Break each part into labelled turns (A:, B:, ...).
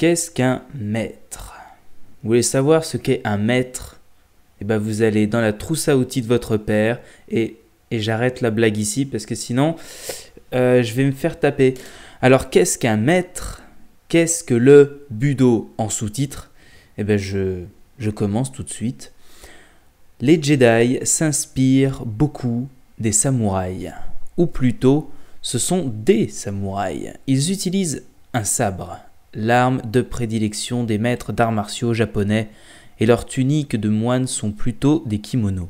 A: Qu'est-ce qu'un maître Vous voulez savoir ce qu'est un maître Eh bien, vous allez dans la trousse à outils de votre père et, j'arrête la blague ici parce que sinon, euh, je vais me faire taper. Alors, qu'est-ce qu'un maître Qu'est-ce que le budo en sous-titre Eh bien, je, je commence tout de suite. Les Jedi s'inspirent beaucoup des samouraïs, ou plutôt, ce sont des samouraïs. Ils utilisent un sabre, l'arme de prédilection des maîtres d'arts martiaux japonais, et leurs tuniques de moines sont plutôt des kimonos.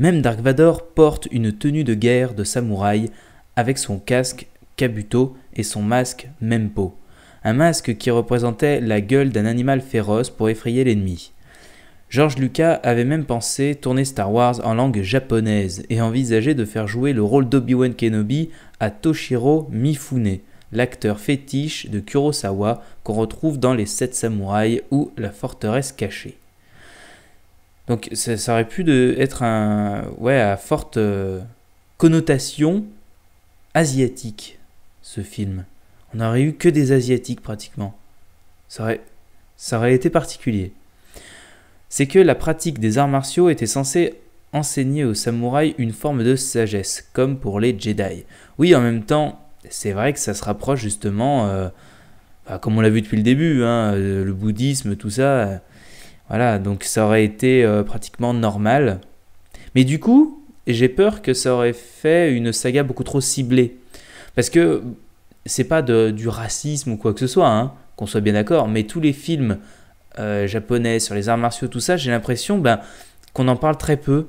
A: Même Dark Vador porte une tenue de guerre de samouraï avec son casque Kabuto et son masque Mempo, un masque qui représentait la gueule d'un animal féroce pour effrayer l'ennemi. George Lucas avait même pensé tourner Star Wars en langue japonaise et envisageait de faire jouer le rôle d'Obi-Wan Kenobi à Toshiro Mifune, l'acteur fétiche de Kurosawa qu'on retrouve dans Les Sept Samouraïs ou La Forteresse Cachée. Donc ça, aurait pu être un, ouais, à forte euh, connotation asiatique, ce film. On n'aurait eu que des Asiatiques pratiquement. Ça aurait, ça aurait été particulier. C'est que la pratique des arts martiaux était censée enseigner aux samouraïs une forme de sagesse, comme pour les Jedi. Oui, en même temps, c'est vrai que ça se rapproche justement, euh, bah, comme on l'a vu depuis le début, hein, euh, le bouddhisme, tout ça. Euh, voilà, donc ça aurait été pratiquement normal. Mais du coup, j'ai peur que ça aurait fait une saga beaucoup trop ciblée. Parce que c'est pas du racisme ou quoi que ce soit, hein, qu'on soit bien d'accord, mais tous les films japonais sur les arts martiaux, tout ça, j'ai l'impression ben, qu'on en parle très peu.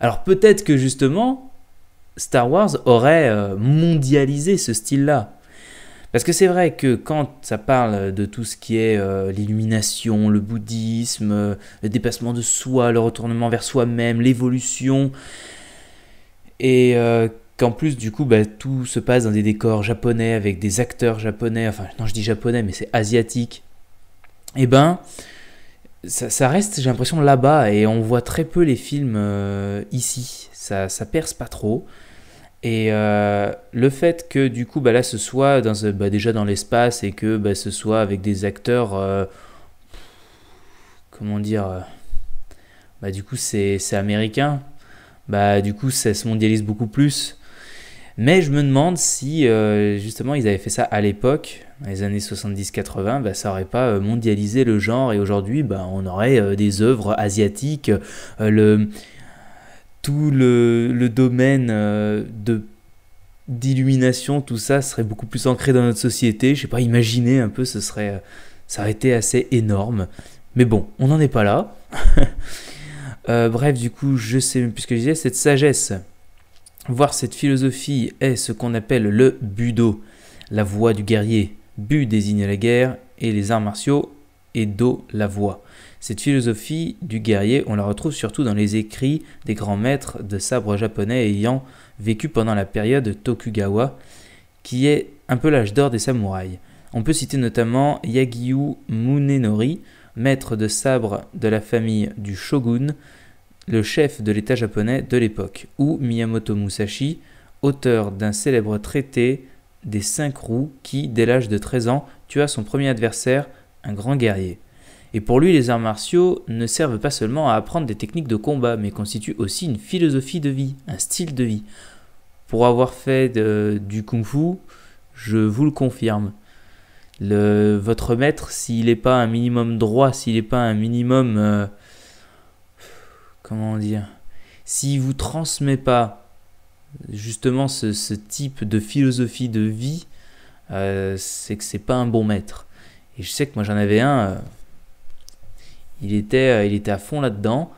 A: Alors peut-être que justement, Star Wars aurait euh, mondialisé ce style-là. Parce que c'est vrai que quand ça parle de tout ce qui est euh, l'illumination, le bouddhisme, euh, le dépassement de soi, le retournement vers soi-même, l'évolution, et qu'en plus du coup bah, tout se passe dans des décors japonais avec des acteurs japonais, enfin non je dis japonais mais c'est asiatique, et eh ben ça, reste j'ai l'impression là-bas et on voit très peu les films ici, ça, ça perce pas trop. Et euh, le fait que du coup, bah, là, ce soit dans, bah, déjà dans l'espace et que bah, ce soit avec des acteurs, euh, comment dire, euh, bah, du coup, c'est américain, bah, du coup, ça se mondialise beaucoup plus. Mais je me demande si justement ils avaient fait ça à l'époque, dans les années 70-80, bah, ça n'aurait pas mondialisé le genre et aujourd'hui bah, on aurait des œuvres asiatiques. le, tout le, domaine euh, de d'illumination, tout ça serait beaucoup plus ancré dans notre société. Je sais pas, imaginer un peu, ce serait, euh, ça aurait été assez énorme. Mais bon, on n'en est pas là. Euh, bref, du coup, je sais puisque plus que je disais, cette sagesse, voir cette philosophie est ce qu'on appelle le budo, la voix du guerrier. but » désigne la guerre et les arts martiaux et do la voix. Cette philosophie du guerrier, on la retrouve surtout dans les écrits des grands maîtres de sabre japonais ayant vécu pendant la période Tokugawa, qui est un peu l'âge d'or des samouraïs. On peut citer notamment Yagyu Munenori, maître de sabre de la famille du shogun, le chef de l'État japonais de l'époque, ou Miyamoto Musashi, auteur d'un célèbre traité des cinq roues qui, dès l'âge de 13 ans, tua son premier adversaire, un grand guerrier. Et pour lui, les arts martiaux ne servent pas seulement à apprendre des techniques de combat, mais constituent aussi une philosophie de vie, un style de vie. Pour avoir fait du kung fu, je vous le confirme. votre maître, s'il n'est pas un minimum droit, s'il n'est pas un minimum... Euh, comment dire S'il vous transmet pas justement ce, type de philosophie de vie, euh, c'est que c'est pas un bon maître. Et je sais que moi j'en avais un... Euh, il était, euh, il était à fond là-dedans.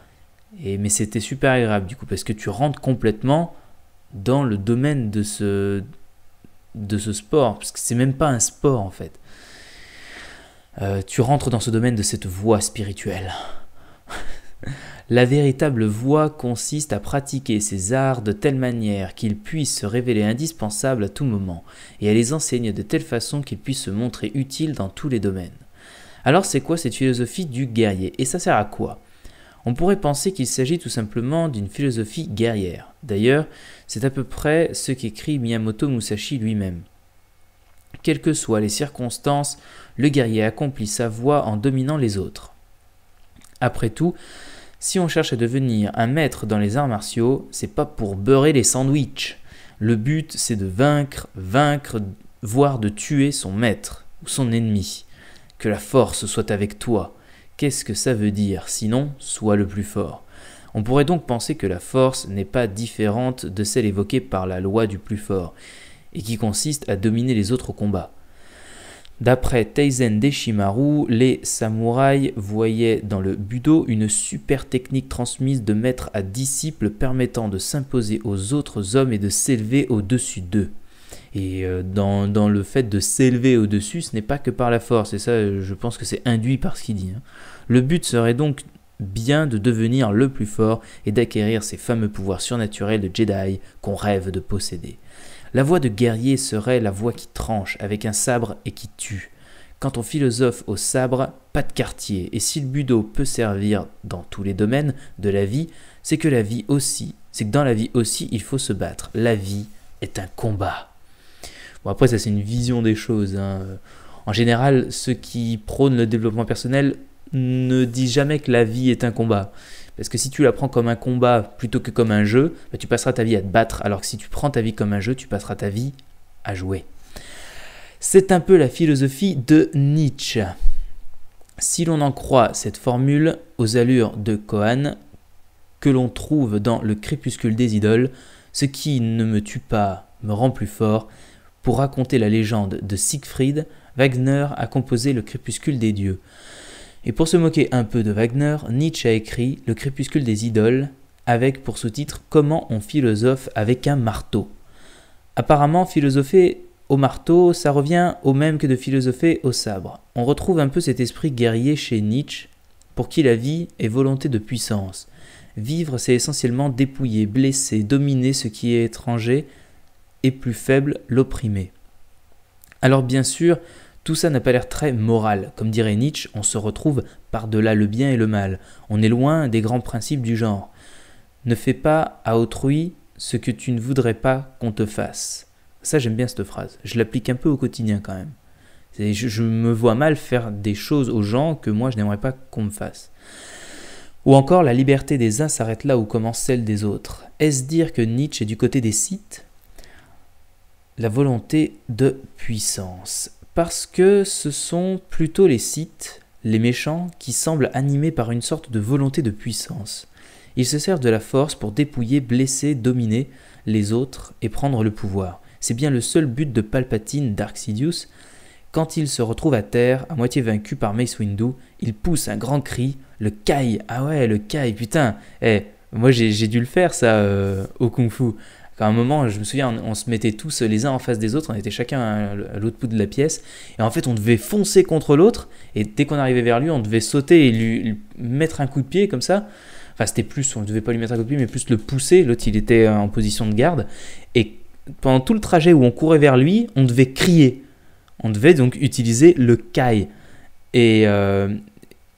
A: Et, mais c'était super agréable du coup, parce que tu rentres complètement dans le domaine de ce, de ce sport, parce que c'est même pas un sport en fait. Euh, tu rentres dans ce domaine de cette voie spirituelle. La véritable voie consiste à pratiquer ces arts de telle manière qu'ils puissent se révéler indispensables à tout moment, et à les enseigner de telle façon qu'ils puissent se montrer utiles dans tous les domaines. Alors c'est quoi cette philosophie du guerrier Et ça sert à quoi On pourrait penser qu'il s'agit tout simplement d'une philosophie guerrière. D'ailleurs, c'est à peu près ce qu'écrit Miyamoto Musashi lui-même. Quelles que soient les circonstances, le guerrier accomplit sa voie en dominant les autres. Après tout, si on cherche à devenir un maître dans les arts martiaux, c'est pas pour beurrer les sandwichs. Le but, c'est de vaincre, vaincre, voire de tuer son maître ou son ennemi. Que la force soit avec toi. Qu'est-ce que ça veut dire Sinon, sois le plus fort. On pourrait donc penser que la force n'est pas différente de celle évoquée par la loi du plus fort, et qui consiste à dominer les autres combats. D'après Teizen Deshimaru, les samouraïs voyaient dans le budo une super technique transmise de maître à disciple permettant de s'imposer aux autres hommes et de s'élever au-dessus d'eux. Et euh, dans, le fait de s'élever au-dessus, ce n'est pas que par la force, et ça je pense que c'est induit par ce qu'il dit. Hein. Le but serait donc bien de devenir le plus fort et d'acquérir ces fameux pouvoirs surnaturels de Jedi qu'on rêve de posséder. La voix de guerrier serait la voix qui tranche avec un sabre et qui tue. Quand on philosophe au sabre, pas de quartier, et si le budo peut servir dans tous les domaines de la vie, c'est que la vie aussi, c'est que dans la vie aussi il faut se battre. La vie est un combat. Bon, après, ça, c'est une vision des choses. Hein. En général, ceux qui prônent le développement personnel ne disent jamais que la vie est un combat. Parce que si tu la prends comme un combat plutôt que comme un jeu, bah, tu passeras ta vie à te battre. Alors que si tu prends ta vie comme un jeu, tu passeras ta vie à jouer. C'est un peu la philosophie de Nietzsche. Si l'on en croit cette formule aux allures de Cohen, que l'on trouve dans Le crépuscule des idoles, ce qui ne me tue pas me rend plus fort, pour raconter la légende de Siegfried, Wagner a composé Le crépuscule des dieux. Et pour se moquer un peu de Wagner, Nietzsche a écrit Le crépuscule des idoles, avec pour sous-titre Comment on philosophe avec un marteau. Apparemment, philosopher au marteau, ça revient au même que de philosopher au sabre. On retrouve un peu cet esprit guerrier chez Nietzsche, pour qui la vie est volonté de puissance. Vivre, c'est essentiellement dépouiller, blesser, dominer ce qui est étranger, et plus faible l'opprimer. Alors bien sûr, tout ça n'a pas l'air très moral. Comme dirait Nietzsche, on se retrouve par-delà le bien et le mal. On est loin des grands principes du genre. Ne fais pas à autrui ce que tu ne voudrais pas qu'on te fasse. Ça, j'aime bien cette phrase. Je l'applique un peu au quotidien quand même. je, me vois mal faire des choses aux gens que moi je n'aimerais pas qu'on me fasse. Ou encore, la liberté des uns s'arrête là où commence celle des autres. Est-ce dire que Nietzsche est du côté des sites la volonté de puissance. Parce que ce sont plutôt les sites, les méchants, qui semblent animés par une sorte de volonté de puissance. Ils se servent de la force pour dépouiller, blesser, dominer les autres et prendre le pouvoir. C'est bien le seul but de Palpatine, Dark Sidious. Quand il se retrouve à terre, à moitié vaincu par Mace Windu, il pousse un grand cri, le Kai, ah ouais, le Kai, putain, eh, moi j'ai dû le faire ça euh, au Kung Fu à un moment, je me souviens, on, se mettait tous les uns en face des autres, on était chacun à, l'autre bout de la pièce, et en fait, on devait foncer contre l'autre, et dès qu'on arrivait vers lui, on devait sauter et lui, mettre un coup de pied comme ça. Enfin, c'était plus, on ne devait pas lui mettre un coup de pied, mais plus le pousser. L'autre, il était euh, en position de garde. Et pendant tout le trajet où on courait vers lui, on devait crier. On devait donc utiliser le kai. Et, euh,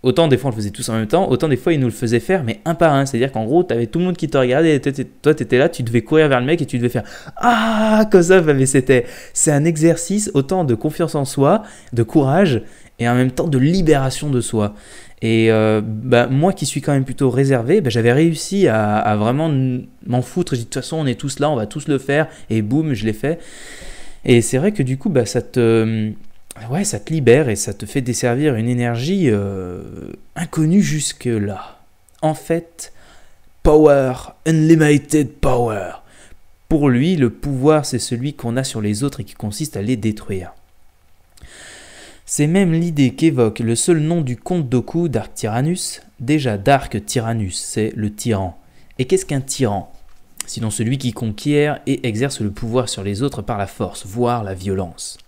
A: Autant des fois on le faisait tous en même temps, autant des fois ils nous le faisaient faire, mais un par un. C'est-à-dire qu'en gros, tu avais tout le monde qui te regardait, et toi t'étais là, tu devais courir vers le mec et tu devais faire Ah, comme ça, mais c'était. C'est un exercice autant de confiance en soi, de courage et en même temps de libération de soi. Et euh, bah, moi qui suis quand même plutôt réservé, bah, j'avais réussi à, vraiment m'en foutre. J'ai dit de toute façon, on est tous là, on va tous le faire, et boum, je l'ai fait. Et c'est vrai que du coup, bah, ça te ouais, ça te libère et ça te fait desservir une énergie euh, inconnue jusque-là. En fait, power, unlimited power. Pour lui, le pouvoir, c'est celui qu'on a sur les autres et qui consiste à les détruire. C'est même l'idée qu'évoque le seul nom du comte Doku, Dark Tyrannus. Déjà, Dark Tyrannus, c'est le tyran. Et qu'est-ce qu'un tyran Sinon celui qui conquiert et exerce le pouvoir sur les autres par la force, voire la violence.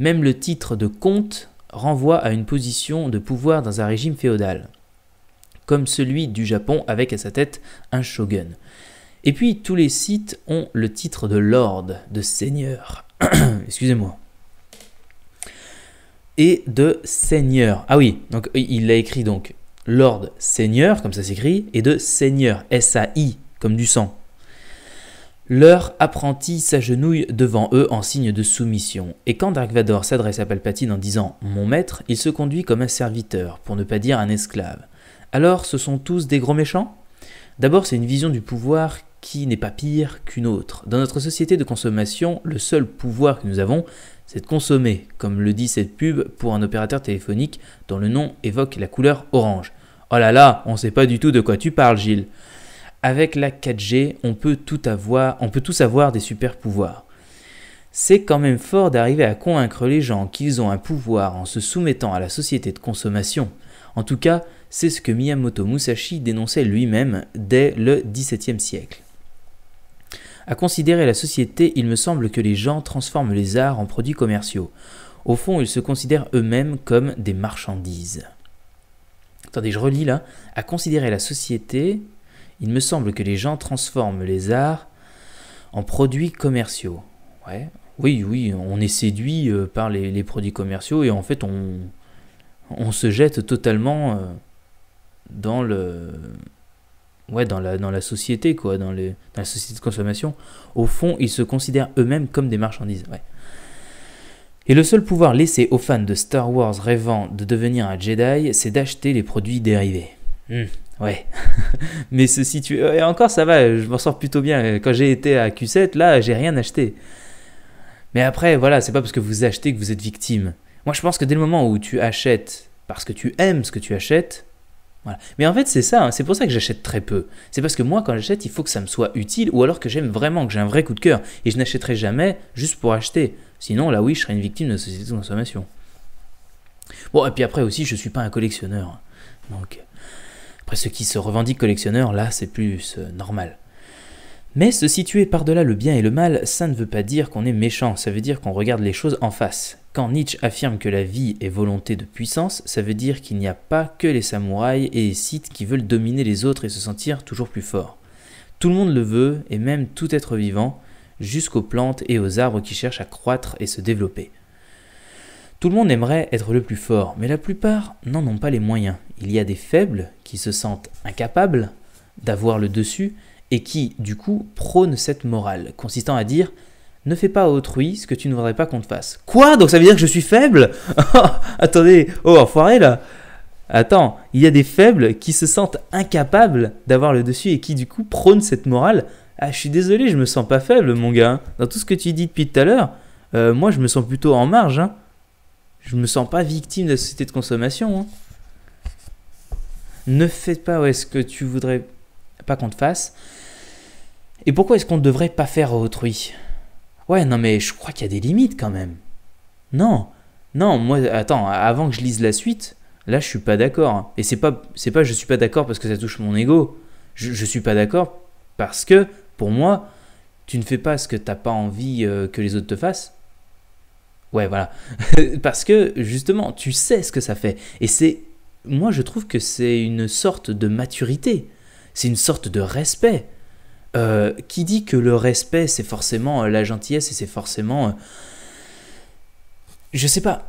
A: Même le titre de comte renvoie à une position de pouvoir dans un régime féodal, comme celui du Japon avec à sa tête un shogun. Et puis tous les sites ont le titre de lord, de seigneur, excusez-moi, et de seigneur. Ah oui, donc il l'a écrit donc lord seigneur, comme ça s'écrit, et de seigneur, S-A-I, comme du sang. Leur apprenti s'agenouille devant eux en signe de soumission, et quand Dark Vador s'adresse à Palpatine en disant Mon maître, il se conduit comme un serviteur, pour ne pas dire un esclave. Alors ce sont tous des gros méchants D'abord, c'est une vision du pouvoir qui n'est pas pire qu'une autre. Dans notre société de consommation, le seul pouvoir que nous avons, c'est de consommer, comme le dit cette pub pour un opérateur téléphonique dont le nom évoque la couleur orange. Oh là là, on sait pas du tout de quoi tu parles, Gilles. Avec la 4G, on peut tout avoir, on peut tous avoir des super pouvoirs. C'est quand même fort d'arriver à convaincre les gens qu'ils ont un pouvoir en se soumettant à la société de consommation. En tout cas, c'est ce que Miyamoto Musashi dénonçait lui-même dès le XVIIe siècle. À considérer la société, il me semble que les gens transforment les arts en produits commerciaux. Au fond, ils se considèrent eux-mêmes comme des marchandises. Attendez, je relis là. À considérer la société, il me semble que les gens transforment les arts en produits commerciaux. Ouais. Oui, oui, on est séduit euh, par les, produits commerciaux et en fait on, on se jette totalement euh, dans le ouais dans la dans la société quoi, dans, la société de consommation. Au fond, ils se considèrent eux-mêmes comme des marchandises. Ouais. Et le seul pouvoir laissé aux fans de Star Wars rêvant de devenir un Jedi, c'est d'acheter les produits dérivés. Hmm. Ouais. mais ceci tu... Euh, et encore, ça va, je m'en sors plutôt bien. Quand j'ai été à Q7, là, j'ai rien acheté. Mais après, voilà, c'est pas parce que vous achetez que vous êtes victime. Moi, je pense que dès le moment où tu achètes parce que tu aimes ce que tu achètes, voilà. Mais en fait, c'est ça, hein, c'est pour ça que j'achète très peu. C'est parce que moi, quand j'achète, il faut que ça me soit utile ou alors que j'aime vraiment, que j'ai un vrai coup de cœur. Et je n'achèterai jamais juste pour acheter. Sinon, là, oui, je serais une victime de la société de consommation. Bon, et puis après aussi, je ne suis pas un collectionneur. Donc, après, ceux qui se revendiquent collectionneurs, là, c'est plus euh, normal. Mais se situer par-delà le bien et le mal, ça ne veut pas dire qu'on est méchant, ça veut dire qu'on regarde les choses en face. Quand Nietzsche affirme que la vie est volonté de puissance, ça veut dire qu'il n'y a pas que les samouraïs et les sites qui veulent dominer les autres et se sentir toujours plus forts. Tout le monde le veut, et même tout être vivant, jusqu'aux plantes et aux arbres qui cherchent à croître et se développer. Tout le monde aimerait être le plus fort, mais la plupart n'en ont pas les moyens. Il y a des faibles qui se sentent incapables d'avoir le dessus et qui, du coup, prônent cette morale, consistant à dire ne fais pas à autrui ce que tu ne voudrais pas qu'on te fasse. Quoi Donc ça veut dire que je suis faible Attendez, oh enfoiré là Attends, il y a des faibles qui se sentent incapables d'avoir le dessus et qui du coup prônent cette morale. Ah, je suis désolé, je me sens pas faible, mon gars. Dans tout ce que tu dis depuis tout à l'heure, euh, moi je me sens plutôt en marge. Hein. Je me sens pas victime de la société de consommation. Hein. Ne fais pas ce que tu voudrais pas qu'on te fasse. Et pourquoi est-ce qu'on ne devrait pas faire à autrui Ouais, non, mais je crois qu'il y a des limites quand même. Non, non, moi, attends, avant que je lise la suite, là, je suis pas d'accord. Et c'est pas, c'est pas, je suis pas d'accord parce que ça touche mon ego. Je, je suis pas d'accord parce que, pour moi, tu ne fais pas ce que t'as pas envie euh, que les autres te fassent. Ouais, voilà. Parce que justement, tu sais ce que ça fait. Et c'est. Moi, je trouve que c'est une sorte de maturité. C'est une sorte de respect. Euh, qui dit que le respect, c'est forcément euh, la gentillesse et c'est forcément. Euh, je sais pas.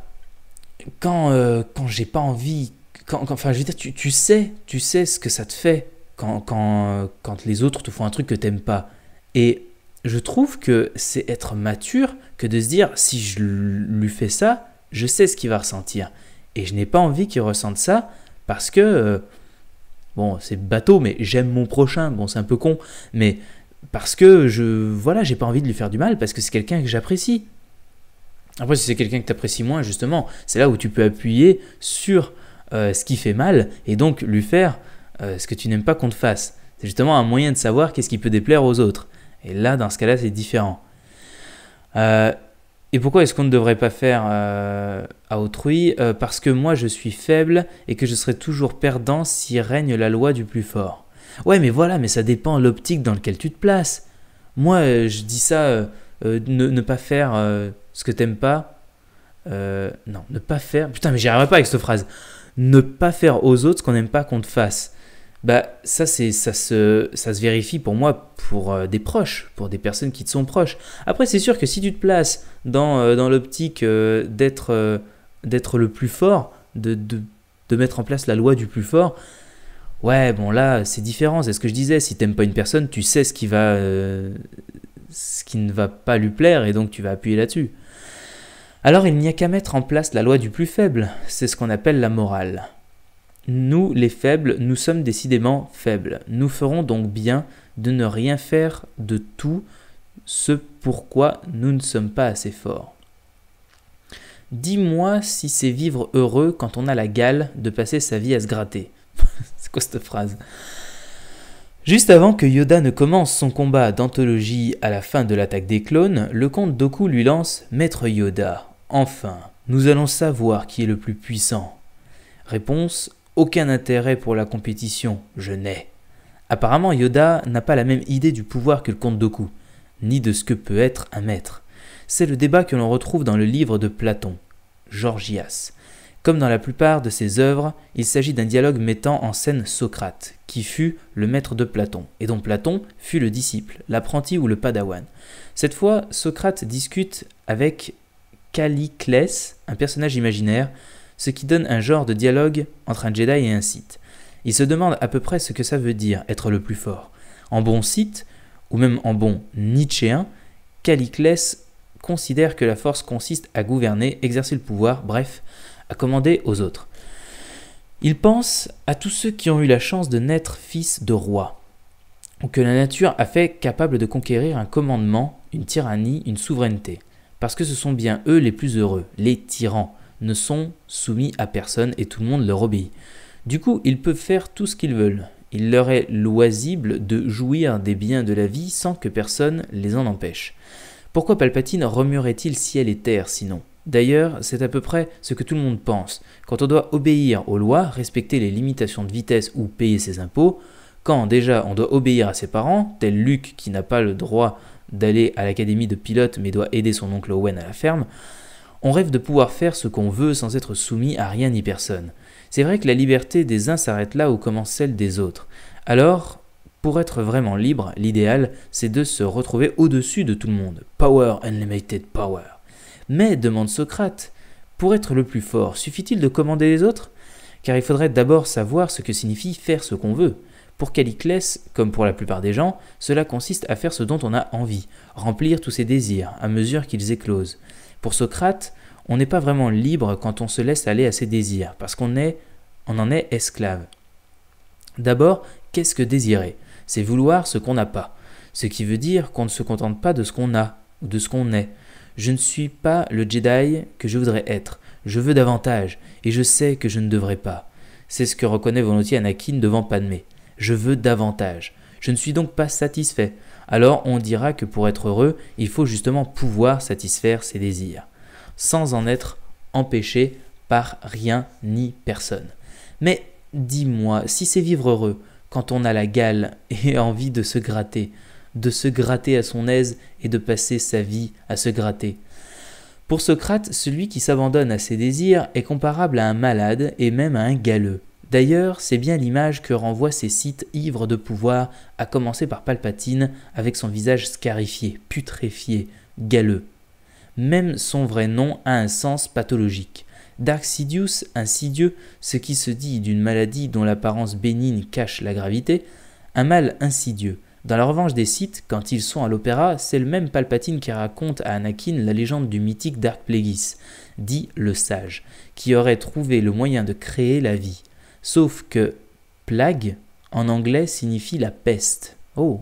A: Quand, quand j'ai pas envie. Quand, enfin, je veux dire, tu, sais, tu sais ce que ça te fait quand, quand, quand les autres te font un truc que t'aimes pas. Et je trouve que c'est être mature que de se dire si je lui fais ça, je sais ce qu'il va ressentir. Et je n'ai pas envie qu'il ressente ça parce que, euh, bon, c'est bateau, mais j'aime mon prochain. Bon, c'est un peu con, mais parce que je, voilà, j'ai pas envie de lui faire du mal parce que c'est quelqu'un que j'apprécie. Après, si c'est quelqu'un que tu apprécies moins, justement, c'est là où tu peux appuyer sur euh, ce qui fait mal et donc lui faire euh, ce que tu n'aimes pas qu'on te fasse. C'est justement un moyen de savoir qu'est-ce qui peut déplaire aux autres. Et là, dans ce cas-là, c'est différent. Euh, et pourquoi est-ce qu'on ne devrait pas faire euh, à autrui euh, Parce que moi, je suis faible et que je serai toujours perdant si règne la loi du plus fort. Ouais, mais voilà, mais ça dépend l'optique dans laquelle tu te places. Moi, je dis ça, ne, pas faire ce que t'aimes pas. non, ne pas faire. Putain, mais j'y pas avec cette phrase. Ne pas faire aux autres ce qu'on n'aime pas qu'on te fasse bah ça c'est ça se ça se vérifie pour moi pour euh, des proches, pour des personnes qui te sont proches. Après c'est sûr que si tu te places dans, euh, dans l'optique euh, d'être d'être le plus fort, de, de, mettre en place la loi du plus fort, ouais bon là c'est différent. C'est ce que je disais. Si t'aimes pas une personne, tu sais ce qui va ce qui ne va pas lui plaire et donc tu vas appuyer là-dessus. Alors il n'y a qu'à mettre en place la loi du plus faible. C'est ce qu'on appelle la morale. Nous, les faibles, nous sommes décidément faibles. Nous ferons donc bien de ne rien faire de tout ce pourquoi nous ne sommes pas assez forts. Dis-moi si c'est vivre heureux quand on a la gale de passer sa vie à se gratter. c'est quoi cette phrase Juste avant que Yoda ne commence son combat d'anthologie à la fin de l'attaque des clones, le comte Doku lui lance Maître Yoda, enfin, nous allons savoir qui est le plus puissant. Réponse aucun intérêt pour la compétition, je n'ai. Apparemment, Yoda n'a pas la même idée du pouvoir que le comte Doku, ni de ce que peut être un maître. C'est le débat que l'on retrouve dans le livre de Platon, Georgias. Comme dans la plupart de ses œuvres, il s'agit d'un dialogue mettant en scène Socrate, qui fut le maître de Platon, et dont Platon fut le disciple, l'apprenti ou le padawan. Cette fois, Socrate discute avec Calliclès, un personnage imaginaire, ce qui donne un genre de dialogue entre un Jedi et un Sith. Il se demande à peu près ce que ça veut dire être le plus fort. En bon Sith, ou même en bon Nietzschéen, Caliclès considère que la force consiste à gouverner, exercer le pouvoir, bref, à commander aux autres. Il pense à tous ceux qui ont eu la chance de naître fils de roi, ou que la nature a fait capable de conquérir un commandement, une tyrannie, une souveraineté, parce que ce sont bien eux les plus heureux, les tyrans, ne sont soumis à personne et tout le monde leur obéit. Du coup, ils peuvent faire tout ce qu'ils veulent. Il leur est loisible de jouir des biens de la vie sans que personne les en empêche. Pourquoi Palpatine remuerait-il ciel et terre sinon D'ailleurs, c'est à peu près ce que tout le monde pense. Quand on doit obéir aux lois, respecter les limitations de vitesse ou payer ses impôts, quand déjà on doit obéir à ses parents, tel Luke qui n'a pas le droit d'aller à l'académie de pilote mais doit aider son oncle Owen à la ferme, on rêve de pouvoir faire ce qu'on veut sans être soumis à rien ni personne. C'est vrai que la liberté des uns s'arrête là où commence celle des autres. Alors, pour être vraiment libre, l'idéal, c'est de se retrouver au-dessus de tout le monde. Power, unlimited power. Mais, demande Socrate, pour être le plus fort, suffit-il de commander les autres Car il faudrait d'abord savoir ce que signifie faire ce qu'on veut. Pour Caliclès, comme pour la plupart des gens, cela consiste à faire ce dont on a envie, remplir tous ses désirs à mesure qu'ils éclosent. Pour Socrate, on n'est pas vraiment libre quand on se laisse aller à ses désirs, parce qu'on est, on en est esclave. D'abord, qu'est-ce que désirer C'est vouloir ce qu'on n'a pas, ce qui veut dire qu'on ne se contente pas de ce qu'on a ou de ce qu'on est. Je ne suis pas le Jedi que je voudrais être, je veux davantage, et je sais que je ne devrais pas. C'est ce que reconnaît volontiers Anakin devant Padmé. Je veux davantage. Je ne suis donc pas satisfait. Alors on dira que pour être heureux, il faut justement pouvoir satisfaire ses désirs, sans en être empêché par rien ni personne. Mais dis-moi, si c'est vivre heureux, quand on a la gale et envie de se gratter, de se gratter à son aise et de passer sa vie à se gratter. Pour Socrate, celui qui s'abandonne à ses désirs est comparable à un malade et même à un galeux. D'ailleurs, c'est bien l'image que renvoient ces sites ivres de pouvoir, à commencer par Palpatine avec son visage scarifié, putréfié, galeux. Même son vrai nom a un sens pathologique. Dark Sidious, insidieux, ce qui se dit d'une maladie dont l'apparence bénigne cache la gravité, un mal insidieux. Dans la revanche des sites, quand ils sont à l'opéra, c'est le même Palpatine qui raconte à Anakin la légende du mythique Dark Plagueis, dit le sage, qui aurait trouvé le moyen de créer la vie. Sauf que plague en anglais signifie la peste. Oh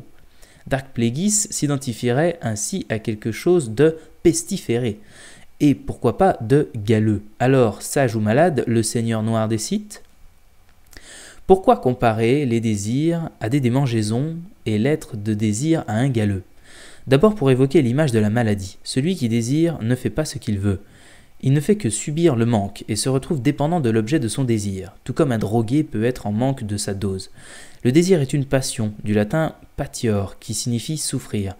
A: Dark Plagueis s'identifierait ainsi à quelque chose de pestiféré, et pourquoi pas de galeux. Alors, sage ou malade, le seigneur noir décide. Pourquoi comparer les désirs à des démangeaisons et l'être de désir à un galeux D'abord pour évoquer l'image de la maladie. Celui qui désire ne fait pas ce qu'il veut. Il ne fait que subir le manque et se retrouve dépendant de l'objet de son désir, tout comme un drogué peut être en manque de sa dose. Le désir est une passion, du latin patior, qui signifie souffrir.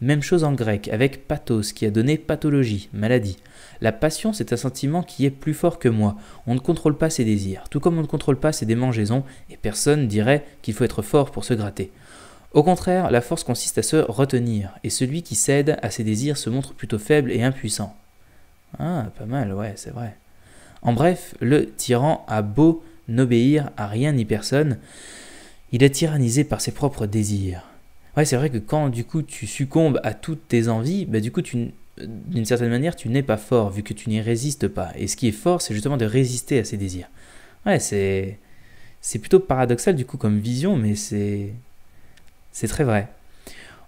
A: Même chose en grec, avec pathos, qui a donné pathologie, maladie. La passion, c'est un sentiment qui est plus fort que moi. On ne contrôle pas ses désirs, tout comme on ne contrôle pas ses démangeaisons, et personne dirait qu'il faut être fort pour se gratter. Au contraire, la force consiste à se retenir, et celui qui cède à ses désirs se montre plutôt faible et impuissant. Ah, pas mal, ouais, c'est vrai. En bref, le tyran a beau n'obéir à rien ni personne, il est tyrannisé par ses propres désirs. Ouais, c'est vrai que quand du coup tu succombes à toutes tes envies, bah, du coup tu d'une certaine manière tu n'es pas fort vu que tu n'y résistes pas. Et ce qui est fort, c'est justement de résister à ses désirs. Ouais, c'est c'est plutôt paradoxal du coup comme vision, mais c'est c'est très vrai.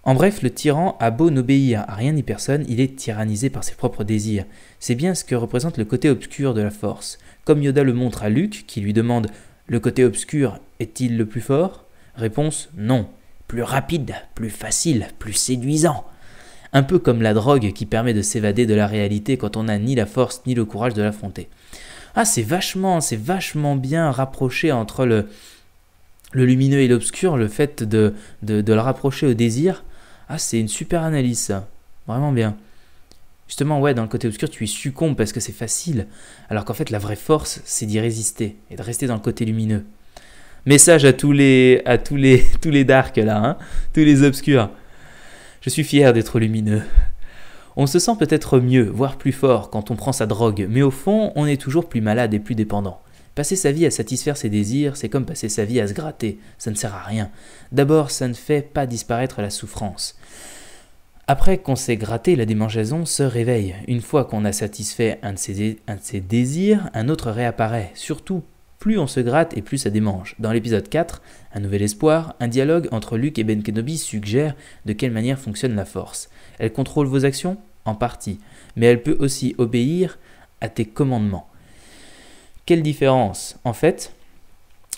A: En bref, le tyran a beau n'obéir à rien ni personne, il est tyrannisé par ses propres désirs. C'est bien ce que représente le côté obscur de la force. Comme Yoda le montre à Luke, qui lui demande Le côté obscur est-il le plus fort Réponse Non. Plus rapide, plus facile, plus séduisant. Un peu comme la drogue qui permet de s'évader de la réalité quand on n'a ni la force ni le courage de l'affronter. Ah, c'est vachement, c'est vachement bien rapproché entre le, le lumineux et l'obscur, le fait de le rapprocher au désir ah, c'est une super analyse, ça. Vraiment bien. Justement, ouais, dans le côté obscur, tu y succombes parce que c'est facile, alors qu'en fait, la vraie force, c'est d'y résister et de rester dans le côté lumineux. Message à tous les, à tous les, tous les darks là, hein tous les obscurs. Je suis fier d'être lumineux. On se sent peut-être mieux, voire plus fort, quand on prend sa drogue, mais au fond, on est toujours plus malade et plus dépendant. Passer sa vie à satisfaire ses désirs, c'est comme passer sa vie à se gratter, ça ne sert à rien. D'abord, ça ne fait pas disparaître la souffrance. Après qu'on s'est gratté, la démangeaison se réveille. Une fois qu'on a satisfait un de, ses, désirs, un autre réapparaît. Surtout, plus on se gratte et plus ça démange. Dans l'épisode 4, Un nouvel espoir, un dialogue entre Luke et Ben Kenobi suggère de quelle manière fonctionne la force. Elle contrôle vos actions En partie. Mais elle peut aussi obéir à tes commandements. Quelle différence En fait,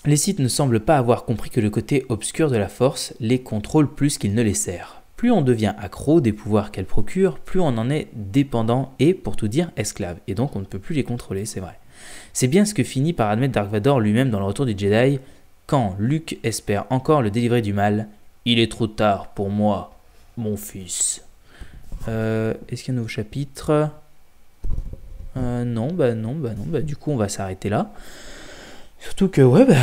A: les sites ne semblent pas avoir compris que le côté obscur de la force les contrôle plus qu'il ne les sert. Plus on devient accro des pouvoirs qu'elle procure, plus on en est dépendant et, pour tout dire, esclave. Et donc on ne peut plus les contrôler, c'est vrai. C'est bien ce que finit par admettre Dark Vador lui-même dans le retour du Jedi, quand Luke espère encore le délivrer du mal. Il est trop tard pour moi, mon fils. Euh, est-ce qu'il y a un nouveau chapitre euh, non, bah non, bah non, bah du coup on va s'arrêter là. Surtout que ouais, bah,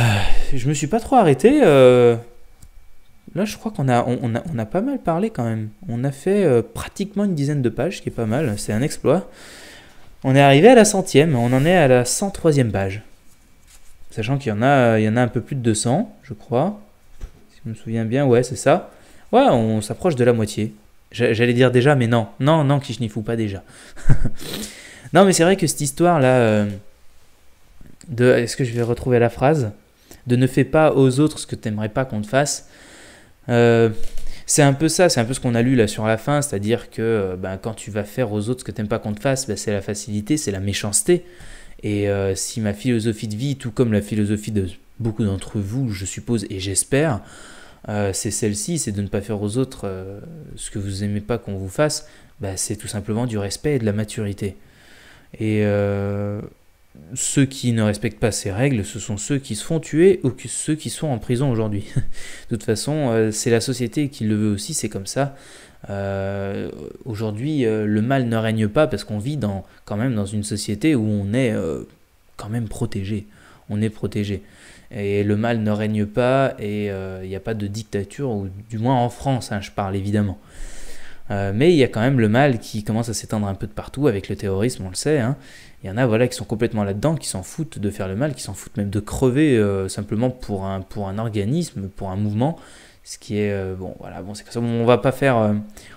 A: je me suis pas trop arrêté. Euh. Là, je crois qu'on a on, a, pas mal parlé quand même. On a fait euh, pratiquement une dizaine de pages, ce qui est pas mal, c'est un exploit. On est arrivé à la centième, on en est à la 103 troisième page. Sachant qu'il y, en a, il y en a un peu plus de 200, je crois. Si je me souviens bien, ouais, c'est ça. Ouais, on s'approche de la moitié. J'allais dire déjà, mais non, non, non, qui je n'y fous pas déjà. Non, mais c'est vrai que cette histoire-là, euh, de, est-ce que je vais retrouver la phrase De ne fais pas aux autres ce que tu t'aimerais pas qu'on te fasse. Euh, c'est un peu ça, c'est un peu ce qu'on a lu là sur la fin, c'est-à-dire que euh, ben, quand tu vas faire aux autres ce que tu t'aimes pas qu'on te fasse, ben, c'est la facilité, c'est la méchanceté. Et si ma philosophie de vie, tout comme la philosophie de beaucoup d'entre vous, je suppose et j'espère, c'est celle-ci, c'est de ne pas faire aux autres ce que vous aimez pas qu'on vous fasse, ben, c'est tout simplement du respect et de la maturité. Et euh, ceux qui ne respectent pas ces règles, ce sont ceux qui se font tuer ou ceux qui sont en prison aujourd'hui. de toute façon, euh, c'est la société qui le veut aussi, c'est comme ça. Euh, aujourd'hui, le mal ne règne pas parce qu'on vit quand même dans une société où on est quand même protégé. On est protégé. Et le mal ne règne pas et il n'y a pas de dictature, ou du moins en France, hein, je parle évidemment. Euh, mais il y a quand même le mal qui commence à s'étendre un peu de partout avec le terrorisme, on le sait. Hein. Il y en a voilà, qui sont complètement là-dedans, qui s'en foutent de faire le mal, qui s'en foutent même de crever euh, simplement pour un, pour un organisme, pour un mouvement. Ce qui est euh, bon, voilà, bon, c'est comme ça. on va pas faire,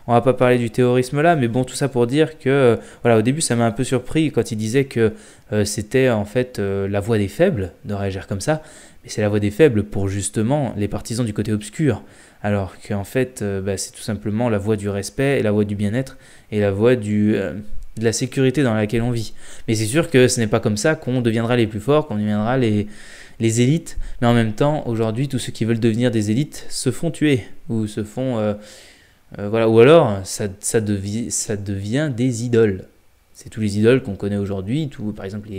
A: on va pas parler du terrorisme là, mais bon, tout ça pour dire que voilà, au début, ça m'a un peu surpris quand il disait que c'était en fait la voix des faibles de réagir comme ça, mais c'est la voix des faibles pour justement les partisans du côté obscur alors qu'en fait, euh, bah, c'est tout simplement la voie du respect et la voie du bien-être et la voie du, euh, de la sécurité dans laquelle on vit. Mais c'est sûr que ce n'est pas comme ça qu'on deviendra les plus forts, qu'on deviendra les, les élites. Mais en même temps, aujourd'hui, tous ceux qui veulent devenir des élites se font tuer ou se font. Euh, voilà. Ou alors, ça, ça, devient des idoles. C'est tous les idoles qu'on connaît aujourd'hui, tout, par exemple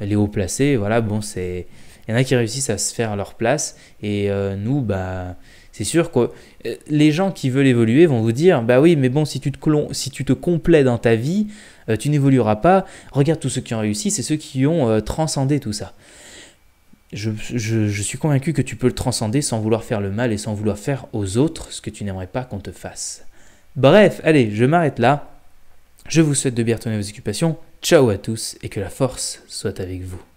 A: les, hauts placés. Voilà, bon, c'est. Il y en a qui réussissent à se faire leur place et nous, bah c'est sûr que euh, les gens qui veulent évoluer vont vous dire bah oui mais bon si tu te, si tu te complais dans ta vie euh, tu n'évolueras pas regarde tous ceux qui ont réussi c'est ceux qui ont euh, transcendé tout ça je, je, suis convaincu que tu peux le transcender sans vouloir faire le mal et sans vouloir faire aux autres ce que tu n'aimerais pas qu'on te fasse bref allez je m'arrête là je vous souhaite de bien retourner vos occupations ciao à tous et que la force soit avec vous